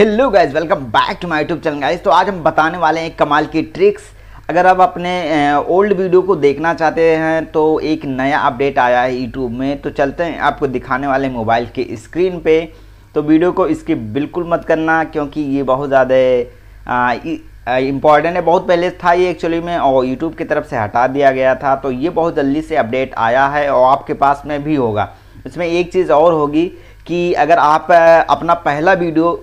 hello guys welcome back to my YouTube channel guys तो आज हम बताने वाले हैं एक कमाल की ट्रिक्स अगर आप अपने ओल्ड वीडियो को देखना चाहते हैं तो एक नया अपडेट आया है यूट्यूब में तो चलते हैं आपको दिखाने वाले मोबाइल के स्क्रीन पे तो वीडियो को इसकी बिल्कुल मत करना क्योंकि ये बहुत ज़्यादा इम्पॉर्टेंट है बहुत पहले था ये एक्चुअली में और यूट्यूब की तरफ से हटा दिया गया था तो ये बहुत जल्दी से अपडेट आया है और आपके पास में भी होगा इसमें एक चीज़ और होगी कि अगर आप अपना पहला वीडियो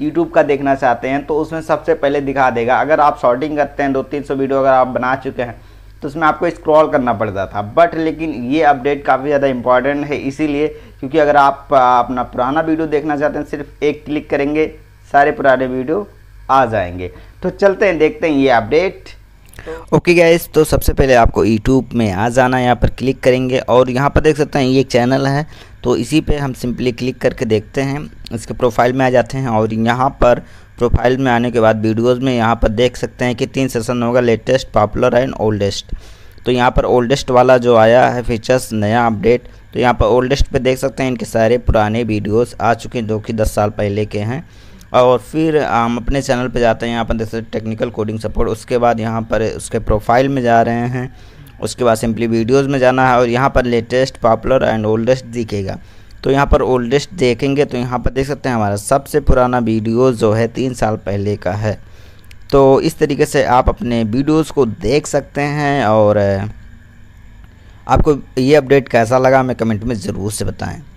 यूट्यूब का देखना चाहते हैं तो उसमें सबसे पहले दिखा देगा अगर आप शॉर्टिंग करते हैं दो तीन सौ वीडियो अगर आप बना चुके हैं तो उसमें आपको स्क्रॉल करना पड़ता था बट लेकिन ये अपडेट काफ़ी ज़्यादा इंपॉर्टेंट है इसीलिए क्योंकि अगर आप अपना पुराना वीडियो देखना चाहते हैं सिर्फ एक क्लिक करेंगे सारे पुराने वीडियो आ जाएंगे तो चलते हैं देखते हैं ये अपडेट ओके गाइस तो सबसे पहले आपको यूट्यूब में आ जाना यहाँ पर क्लिक करेंगे और यहाँ पर देख सकते हैं ये एक चैनल है तो इसी पे हम सिंपली क्लिक करके देखते हैं इसके प्रोफाइल में आ जाते हैं और यहाँ पर प्रोफाइल में आने के बाद वीडियोज़ में यहाँ पर देख सकते हैं कि तीन सेशन होगा लेटेस्ट पॉपुलर एंड ओल्डेस्ट तो यहाँ पर ओल्डेस्ट वाला जो आया है फीचर्स नया अपडेट तो यहाँ पर ओल्डेस्ट पर देख सकते हैं इनके सारे पुराने वीडियोज़ आ चुके हैं जो कि दस साल पहले के हैं और फिर हम अपने चैनल पे जाते हैं यहाँ पर जैसे टेक्निकल कोडिंग सपोर्ट उसके बाद यहाँ पर उसके प्रोफाइल में जा रहे हैं उसके बाद सिंपली वीडियोज़ में जाना है और यहाँ पर लेटेस्ट पॉपुलर एंड ओल्डेस्ट दिखेगा तो यहाँ पर ओल्डेस्ट देखेंगे तो यहाँ पर देख सकते हैं हमारा सबसे पुराना वीडियो जो है तीन साल पहले का है तो इस तरीके से आप अपने वीडियोस को देख सकते हैं और आपको ये अपडेट कैसा लगा हमें कमेंट में ज़रूर से बताएं